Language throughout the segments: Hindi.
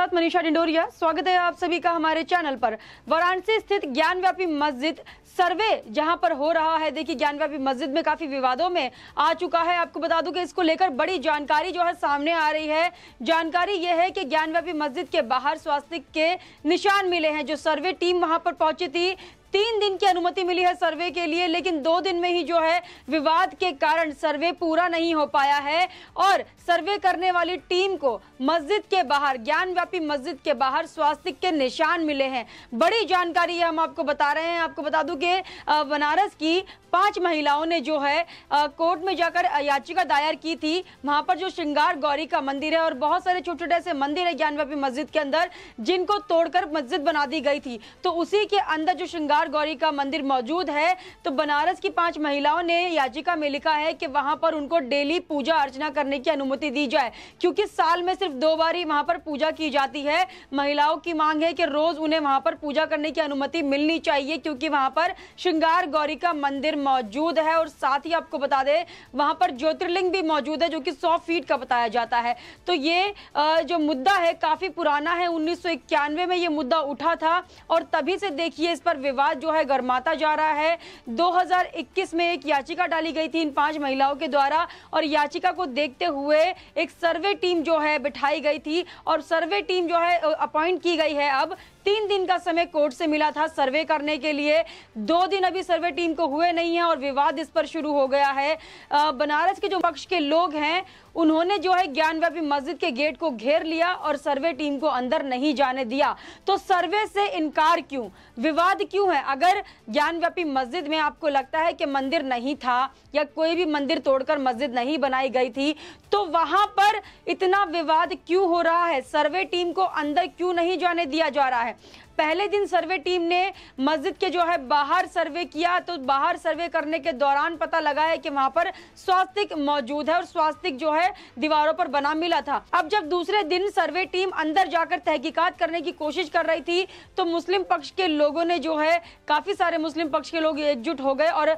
साथ मनीषा डिंडोरिया स्वागत है आप सभी का हमारे चैनल पर वाराणसी स्थित ज्ञानव्यापी मस्जिद सर्वे जहां पर हो रहा है देखिए ज्ञानव्यापी मस्जिद में काफी विवादों में आ चुका है आपको बता दूं कि इसको लेकर बड़ी जानकारी जो है सामने आ रही है जानकारी यह है कि ज्ञानव्यापी मस्जिद के बाहर स्वास्थ्य के निशान मिले हैं जो सर्वे टीम वहां पर पहुंची थी तीन दिन की अनुमति मिली है सर्वे के लिए लेकिन दो दिन में ही जो है विवाद के कारण सर्वे पूरा नहीं हो पाया है और सर्वे करने वाली टीम को मस्जिद के बाहर ज्ञानव्यापी मस्जिद के बाहर स्वास्थ्य के निशान मिले हैं बड़ी जानकारी है हम आपको बता रहे हैं आपको बता दू कि बनारस की पांच महिलाओं ने जो है कोर्ट में जाकर याचिका दायर की थी वहां पर जो श्रृंगार गौरी का मंदिर है और बहुत सारे छोटे छोटे ऐसे मंदिर है ज्ञानव्यापी मस्जिद के अंदर जिनको तोड़कर मस्जिद बना दी गई थी तो उसी के अंदर जो श्रृंगार मंदार गौरी का मंदिर मौजूद है तो बनारस की पांच महिलाओं ने याचिका में लिखा है कि वहां पर उनको डेली पूजा अर्चना करने की अनुमति दी जाए क्योंकि साल में सिर्फ दो बार ही वहां पर पूजा की जाती है महिलाओं की मांग है कि रोज उन्हें वहां पर पूजा करने की अनुमति मिलनी चाहिए क्योंकि वहां पर श्रृंगार गौरी का मंदिर मौजूद है और साथ ही आपको बता दें वहां पर ज्योतिर्लिंग भी मौजूद है जो कि सौ फीट का बताया जाता है तो ये जो मुद्दा है काफी पुराना है उन्नीस में ये मुद्दा उठा था और तभी से देखिए इस पर विवाद विवाद जो है गर्माता जा रहा है 2021 में एक याचिका डाली गई थी इन पांच महिलाओं के द्वारा और याचिका को देखते हुए एक सर्वे टीम जो है बिठाई गई थी और सर्वे टीम जो है अपॉइंट की गई है अब तीन दिन का समय कोर्ट से मिला था सर्वे करने के लिए दो दिन अभी सर्वे टीम को हुए नहीं है और विवाद इस पर शुरू हो गया है बनारस के जो पक्ष के लोग हैं उन्होंने जो है ज्ञान मस्जिद के गेट को घेर लिया और सर्वे टीम को अंदर नहीं जाने दिया तो सर्वे से इनकार क्यों विवाद क्यों है अगर ज्ञान मस्जिद में आपको लगता है कि मंदिर नहीं था या कोई भी मंदिर तोड़कर मस्जिद नहीं बनाई गई थी तो वहां पर इतना विवाद क्यों हो रहा है सर्वे टीम को अंदर क्यों नहीं जाने दिया जा रहा है है पहले दिन सर्वे टीम ने मस्जिद के जो है बाहर सर्वे किया तो बाहर सर्वे करने के दौरान पता लगा है कि वहां पर स्वास्तिक मौजूद है और स्वास्तिक जो है दीवारों पर बना मिला था अब जब दूसरे दिन सर्वे टीम अंदर जाकर तहकीकात करने की कोशिश कर रही थी तो मुस्लिम पक्ष के लोगों ने जो है काफी सारे मुस्लिम पक्ष के लोग एकजुट हो गए और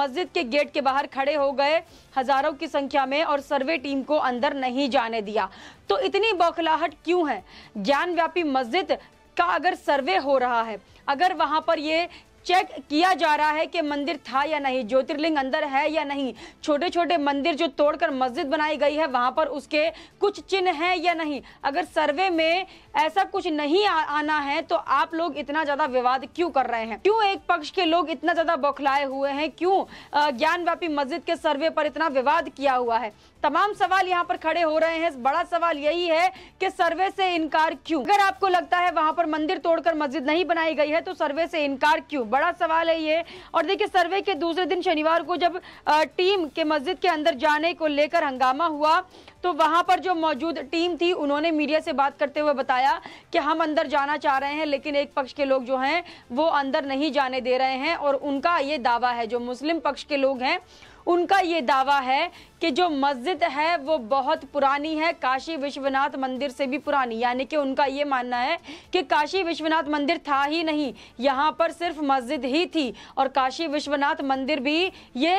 मस्जिद के गेट के बाहर खड़े हो गए हजारों की संख्या में और सर्वे टीम को अंदर नहीं जाने दिया तो इतनी बौखलाहट क्यों है ज्ञान व्यापी मस्जिद का अगर सर्वे हो रहा है अगर वहां पर ये चेक किया जा रहा है कि मंदिर था या नहीं ज्योतिर्लिंग अंदर है या नहीं छोटे छोटे मंदिर जो तोड़कर मस्जिद बनाई गई है वहां पर उसके कुछ चिन्ह हैं या नहीं अगर सर्वे में ऐसा कुछ नहीं आ, आना है तो आप लोग इतना ज़्यादा विवाद क्यों कर रहे हैं क्यों एक पक्ष के लोग इतना ज़्यादा बौखलाए हुए हैं क्यों ज्ञानव्यापी मस्जिद के सर्वे पर इतना विवाद किया हुआ है तमाम सवाल यहाँ पर खड़े हो रहे हैं बड़ा सवाल यही है कि सर्वे से इनकार क्यों अगर आपको लगता है वहां पर मंदिर तोड़कर मस्जिद नहीं बनाई गई है तो सर्वे से इनकार क्यों बड़ा सवाल है ये और देखिए सर्वे के दूसरे दिन शनिवार को जब टीम के मस्जिद के अंदर जाने को लेकर हंगामा हुआ तो वहां पर जो मौजूद टीम थी उन्होंने मीडिया से बात करते हुए बताया कि हम अंदर जाना चाह रहे हैं लेकिन एक पक्ष के लोग जो हैं वो अंदर नहीं जाने दे रहे हैं और उनका ये दावा है जो मुस्लिम पक्ष के लोग हैं उनका ये दावा है कि जो मस्जिद है वो बहुत पुरानी है काशी विश्वनाथ मंदिर से भी पुरानी यानी कि उनका ये मानना है कि काशी विश्वनाथ मंदिर था ही नहीं यहाँ पर सिर्फ मस्जिद ही थी और काशी विश्वनाथ मंदिर भी ये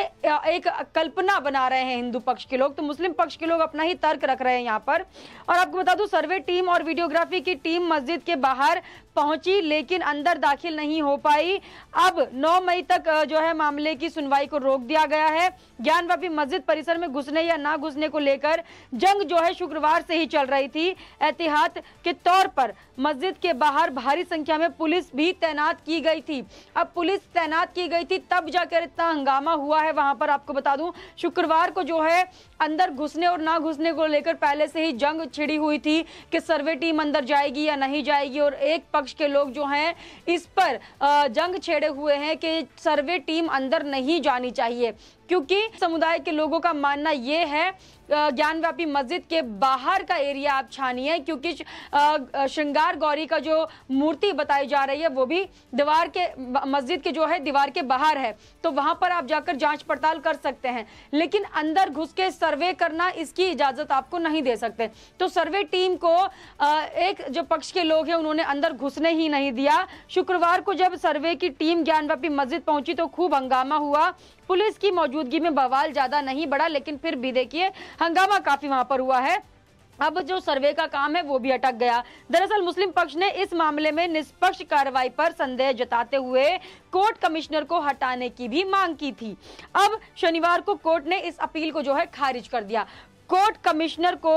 एक कल्पना बना रहे हैं हिंदू पक्ष के लोग तो मुस्लिम पक्ष के लोग अपना ही तर्क रख रहे हैं यहाँ पर और आपको बता दूं सर्वे टीम और वीडियोग्राफी की टीम मस्जिद के बाहर पहुंची लेकिन अंदर दाखिल नहीं हो पाई अब 9 मई तक जो है मामले की सुनवाई को रोक दिया गया है ज्ञान मस्जिद परिसर में घुसने या ना घुसने को लेकर जंग जो है शुक्रवार से ही चल रही थी एहतियात के तौर पर मस्जिद के बाहर भारी संख्या में पुलिस भी तैनात की गई थी अब पुलिस तैनात की गई थी तब जाकर इतना हंगामा हुआ है वहां पर आपको बता दूं शुक्रवार को जो है अंदर घुसने और ना घुसने को लेकर पहले से ही जंग छिड़ी हुई थी कि सर्वे टीम अंदर जाएगी या नहीं जाएगी और एक पक्ष विपक्ष के लोग जो हैं इस पर जंग छेड़े हुए हैं कि सर्वे टीम अंदर नहीं जानी चाहिए क्योंकि समुदाय के लोगों का मानना ये है ज्ञानव्यापी मस्जिद के बाहर का एरिया आप छानिए क्योंकि श्रृंगार गौरी का जो मूर्ति बताई जा रही है वो भी दीवार के मस्जिद के जो है दीवार के बाहर है तो वहां पर आप जाकर जांच पड़ताल कर सकते हैं लेकिन अंदर घुस के सर्वे करना इसकी इजाजत आपको नहीं दे सकते तो सर्वे टीम को एक जो पक्ष के लोग हैं उन्होंने अंदर घुसने ही नहीं दिया शुक्रवार को जब सर्वे की टीम ज्ञानव्यापी मस्जिद पहुंची तो खूब हंगामा हुआ पुलिस की मौजूदगी में बवाल ज्यादा नहीं बढ़ा लेकिन फिर भी देखिए हंगामा काफी वहां पर हुआ है अब जो सर्वे का काम है वो भी अटक गया दरअसल मुस्लिम पक्ष ने इस मामले में निष्पक्ष कार्रवाई पर संदेह जताते हुए कोर्ट कमिश्नर को हटाने की भी मांग की थी अब शनिवार को कोर्ट ने इस अपील को जो है खारिज कर दिया कोर्ट कमिश्नर को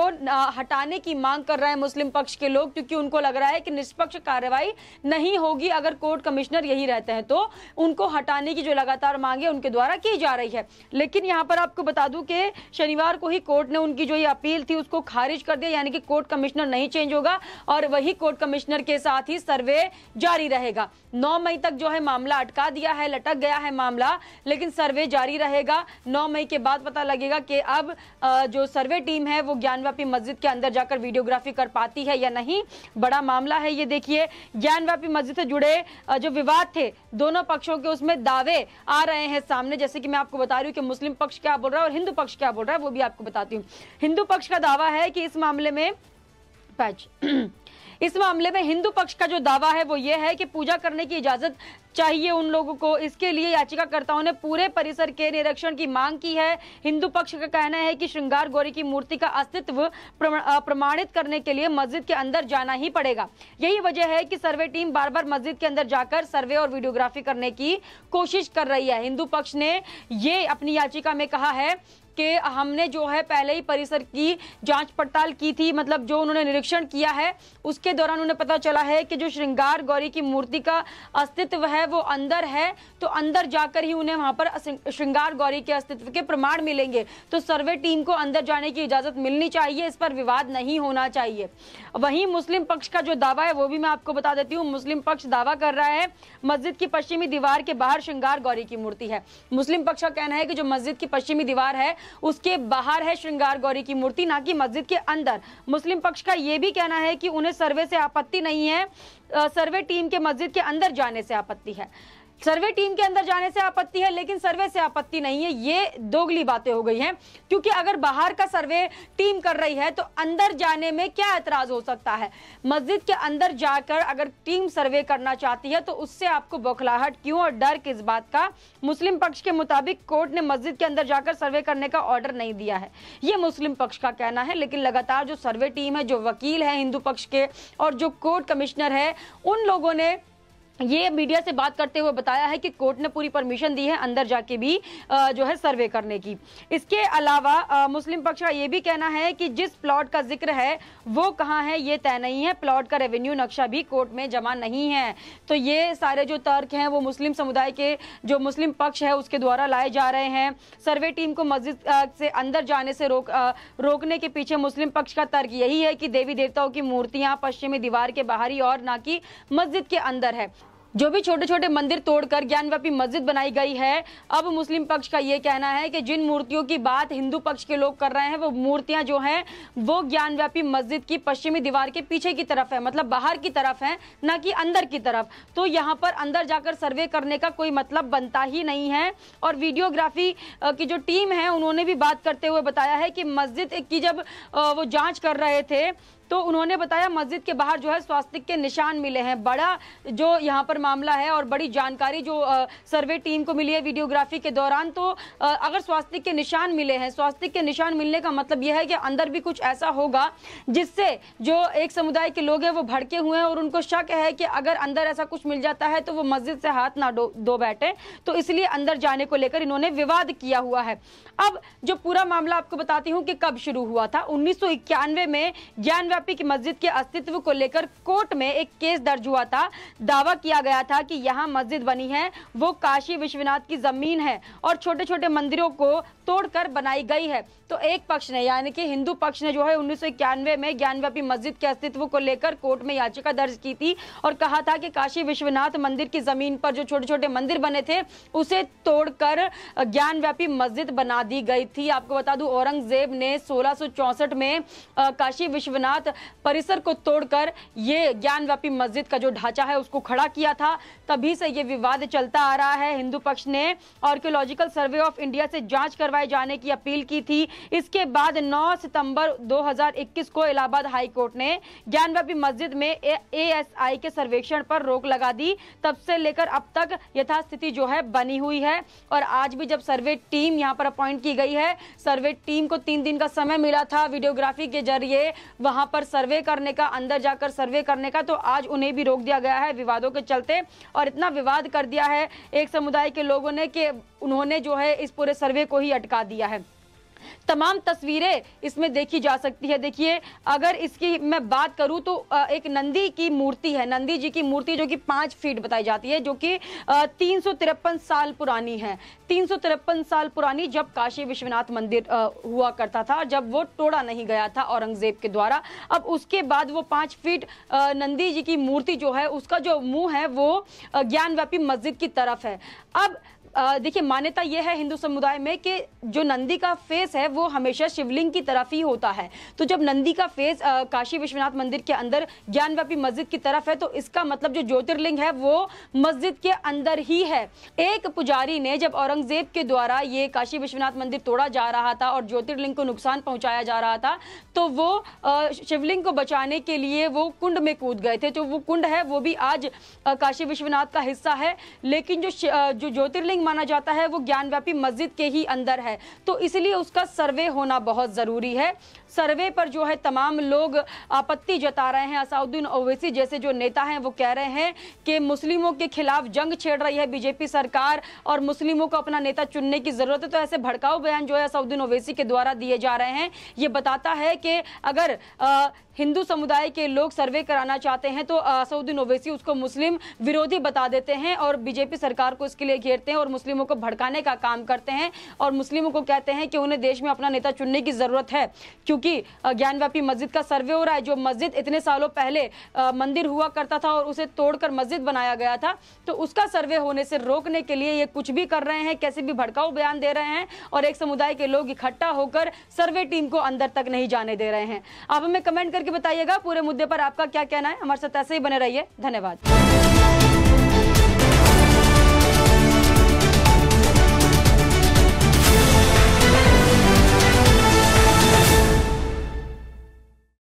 हटाने की मांग कर रहे हैं मुस्लिम पक्ष के लोग क्योंकि उनको लग रहा है कि निष्पक्ष कार्रवाई नहीं होगी अगर कोर्ट कमिश्नर यही रहते हैं तो उनको हटाने की जो लगातार मांगे उनके द्वारा की जा रही है लेकिन यहाँ पर आपको बता दूं कि शनिवार को ही कोर्ट ने उनकी जो ये अपील थी उसको खारिज कर दिया यानी कि कोर्ट कमिश्नर नहीं चेंज होगा और वही कोर्ट कमिश्नर के साथ ही सर्वे जारी रहेगा नौ मई तक जो है मामला अटका दिया है लटक गया है मामला लेकिन सर्वे जारी रहेगा नौ मई के बाद पता लगेगा कि अब जो सर्वे टीम है वो ज्ञानव्यापी मस्जिद के अंदर जाकर वीडियोग्राफी कर पाती है या नहीं बड़ा मामला है ये देखिए ज्ञानव्यापी मस्जिद से जुड़े जो विवाद थे दोनों पक्षों के उसमें दावे आ रहे हैं सामने जैसे कि मैं आपको बता रही हूँ कि मुस्लिम पक्ष क्या बोल रहा है और हिंदू पक्ष क्या बोल रहा है वो भी आपको बताती हूँ हिंदू पक्ष का दावा है कि इस मामले में पैच इस मामले में हिंदू पक्ष का जो दावा है वो ये है कि पूजा करने की इजाजत चाहिए उन लोगों को इसके लिए याचिकाकर्ताओं ने पूरे परिसर के निरीक्षण की मांग की है हिंदू पक्ष का कहना है कि श्रृंगार गौरी की मूर्ति का अस्तित्व प्रमाणित करने के लिए मस्जिद के अंदर जाना ही पड़ेगा यही वजह है कि सर्वे टीम बार बार मस्जिद के अंदर जाकर सर्वे और वीडियोग्राफी करने की कोशिश कर रही है हिंदू पक्ष ने ये अपनी याचिका में कहा है कि हमने जो है पहले ही परिसर की जांच पड़ताल की थी मतलब जो उन्होंने निरीक्षण किया है उसके दौरान उन्हें पता चला है कि जो श्रृंगार गौरी की मूर्ति का अस्तित्व है वो अंदर है तो अंदर जाकर ही उन्हें वहां पर श्रृंगार गौरी के अस्तित्व के प्रमाण मिलेंगे तो सर्वे टीम को अंदर जाने की इजाजत मिलनी चाहिए इस पर विवाद नहीं होना चाहिए वहीं मुस्लिम पक्ष का जो दावा है वो भी मैं आपको बता देती हूँ मुस्लिम पक्ष दावा कर रहा है मस्जिद की पश्चिमी दीवार के बाहर श्रृंगार गौरी की मूर्ति है मुस्लिम पक्ष का कहना है कि जो मस्जिद की पश्चिमी दीवार है उसके बाहर है श्रृंगार गौरी की मूर्ति ना कि मस्जिद के अंदर मुस्लिम पक्ष का ये भी कहना है कि उन्हें सर्वे से आपत्ति नहीं है सर्वे टीम के मस्जिद के अंदर जाने से आपत्ति है सर्वे टीम के अंदर जाने से आपत्ति है लेकिन सर्वे से आपत्ति नहीं है ये दोगली बातें हो गई हैं क्योंकि अगर बाहर का सर्वे टीम कर रही है तो अंदर जाने में क्या एतराज हो सकता है मस्जिद के अंदर जाकर अगर टीम सर्वे करना चाहती है तो उससे आपको बौखलाहट क्यों और डर किस बात का मुस्लिम पक्ष के मुताबिक कोर्ट ने मस्जिद के अंदर जाकर सर्वे करने का ऑर्डर नहीं दिया है ये मुस्लिम पक्ष का कहना है लेकिन लगातार जो सर्वे टीम है जो वकील है हिंदू पक्ष के और जो कोर्ट कमिश्नर है उन लोगों ने ये मीडिया से बात करते हुए बताया है कि कोर्ट ने पूरी परमिशन दी है अंदर जाके भी जो है सर्वे करने की इसके अलावा मुस्लिम पक्ष का ये भी कहना है कि जिस प्लॉट का जिक्र है वो कहाँ है ये तय नहीं है प्लॉट का रेवेन्यू नक्शा भी कोर्ट में जमा नहीं है तो ये सारे जो तर्क हैं वो मुस्लिम समुदाय के जो मुस्लिम पक्ष है उसके द्वारा लाए जा रहे हैं सर्वे टीम को मस्जिद से अंदर जाने से रोक रोकने के पीछे मुस्लिम पक्ष का तर्क यही है कि देवी देवताओं की मूर्तियाँ पश्चिमी दीवार के बाहरी और ना कि मस्जिद के अंदर है जो भी छोटे छोटे मंदिर तोड़कर ज्ञानव्यापी मस्जिद बनाई गई है अब मुस्लिम पक्ष का ये कहना है कि जिन मूर्तियों की बात हिंदू पक्ष के लोग कर रहे हैं वो मूर्तियां जो हैं वो ज्ञानव्यापी मस्जिद की पश्चिमी दीवार के पीछे की तरफ है मतलब बाहर की तरफ है ना कि अंदर की तरफ तो यहाँ पर अंदर जाकर सर्वे करने का कोई मतलब बनता ही नहीं है और वीडियोग्राफी की जो टीम है उन्होंने भी बात करते हुए बताया है कि मस्जिद की जब वो जाँच कर रहे थे तो उन्होंने बताया मस्जिद के बाहर जो है स्वास्थ्य के निशान मिले हैं बड़ा जो यहाँ पर मामला है और बड़ी जानकारी जो सर्वे टीम को मिली है वीडियोग्राफी के दौरान तो अगर स्वास्थ्य के निशान मिले हैं स्वास्थ्य के निशान मिलने का मतलब यह है कि अंदर भी कुछ ऐसा होगा जिससे जो एक समुदाय के लोग हैं वो भड़के हुए हैं और उनको शक है कि अगर अंदर ऐसा कुछ मिल जाता है तो वो मस्जिद से हाथ ना दो बैठे तो इसलिए अंदर जाने को लेकर इन्होंने विवाद किया हुआ है अब जो पूरा मामला आपको बताती हूँ कि कब शुरू हुआ था उन्नीस में ज्ञान शापी की मस्जिद के अस्तित्व को लेकर कोर्ट में एक केस दर्ज हुआ था दावा किया गया था कि यहाँ मस्जिद बनी है वो काशी विश्वनाथ की जमीन है और छोटे छोटे मंदिरों को तोड़कर बनाई गई है तो एक पक्ष ने यानी कि हिंदू पक्ष ने जो है उन्नीस में ज्ञानव्यापी मस्जिद के अस्तित्व को लेकर कोर्ट में याचिका दर्ज की थी और कहा था कि काशी विश्वनाथ मंदिर की जमीन पर जो छोटे छोटे मंदिर बने थे उसे तोड़कर ज्ञानव्यापी मस्जिद बना दी गई थी आपको बता दूं औरंगजेब ने सोलह में काशी विश्वनाथ साथ परिसर को तोड़कर ये ज्ञानव्यापी मस्जिद का जो ढांचा है उसको खड़ा किया था तभी से ये विवाद चलता आ रहा है हिंदू पक्ष ने आर्कियोलॉजिकल सर्वे ऑफ इंडिया से जांच करवाए जाने की अपील की थी इसके बाद 9 सितंबर 2021 को इलाहाबाद हाईकोर्ट ने ज्ञानव्यापी मस्जिद में एएसआई के सर्वेक्षण पर रोक लगा दी तब से लेकर अब तक यथास्थिति जो है बनी हुई है और आज भी जब सर्वे टीम यहाँ पर अपॉइंट की गई है सर्वे टीम को तीन दिन का समय मिला था वीडियोग्राफी के जरिए वहां पर पर सर्वे करने का अंदर जाकर सर्वे करने का तो आज उन्हें भी रोक दिया गया है विवादों के चलते और इतना विवाद कर दिया है एक समुदाय के लोगों ने कि उन्होंने जो है इस पूरे सर्वे को ही अटका दिया है तमाम तस्वीरें इसमें देखी जा सकती है देखिए अगर इसकी मैं बात करूं तो एक नंदी की मूर्ति है नंदी जी की मूर्ति जो कि पांच फीट बताई जाती है जो कि तीन साल पुरानी है तीन साल पुरानी जब काशी विश्वनाथ मंदिर हुआ करता था जब वो तोड़ा नहीं गया था औरंगजेब के द्वारा अब उसके बाद वो पांच फीट नंदी जी की मूर्ति जो है उसका जो मुंह है वो ज्ञानव्यापी मस्जिद की तरफ है अब देखिए मान्यता यह है हिंदू समुदाय में कि जो नंदी का फेस है वो हमेशा शिवलिंग की तरफ ही होता है तो जब नंदी का फेस काशी विश्वनाथ मंदिर के अंदर ज्ञानव्यापी मस्जिद की तरफ है तो इसका मतलब जो ज्योतिर्लिंग है वो मस्जिद के अंदर ही है एक पुजारी ने जब औरंगजेब के द्वारा ये काशी विश्वनाथ मंदिर तोड़ा जा रहा था और ज्योतिर्लिंग को नुकसान पहुंचाया जा रहा था तो वो शिवलिंग को बचाने के लिए वो कुंड में कूद गए थे जो तो वो कुंड है वो भी आज काशी विश्वनाथ का हिस्सा है लेकिन जो जो ज्योतिर्लिंग माना जाता है वो ज्ञानव्यापी मस्जिद के ही अंदर है तो इसलिए उसका सर्वे होना बहुत ज़रूरी है सर्वे पर जो है तमाम लोग आपत्ति जता रहे हैं असाउद्दीन ओवैसी जैसे जो नेता हैं वो कह रहे हैं कि मुस्लिमों के खिलाफ जंग छेड़ रही है बीजेपी सरकार और मुस्लिमों को अपना नेता चुनने की ज़रूरत है तो ऐसे भड़काऊ बयान जो है असाउद्दीन ओवैसी के द्वारा दिए जा रहे हैं ये बताता है कि अगर आ, हिंदू समुदाय के लोग सर्वे कराना चाहते हैं तो असउद्दीन ओवैसी उसको मुस्लिम विरोधी बता देते हैं और बीजेपी सरकार को इसके लिए घेरते हैं और और मुस्लिमों को भड़काने का काम करते हैं और मुस्लिमों को कहते हैं कि उन्हें देश में अपना नेता चुनने की ज़रूरत है क्योंकि ज्ञानव्यापी मस्जिद का सर्वे हो रहा है जो मस्जिद इतने सालों पहले मंदिर हुआ करता था और उसे तोड़कर मस्जिद बनाया गया था तो उसका सर्वे होने से रोकने के लिए ये कुछ भी कर रहे हैं कैसे भी भड़काऊ बयान दे रहे हैं और एक समुदाय के लोग इकट्ठा होकर सर्वे टीम को अंदर तक नहीं जाने दे रहे हैं आप हमें कमेंट करके बताइएगा पूरे मुद्दे पर आपका क्या कहना है हमारे साथ ऐसे ही बने रहिए धन्यवाद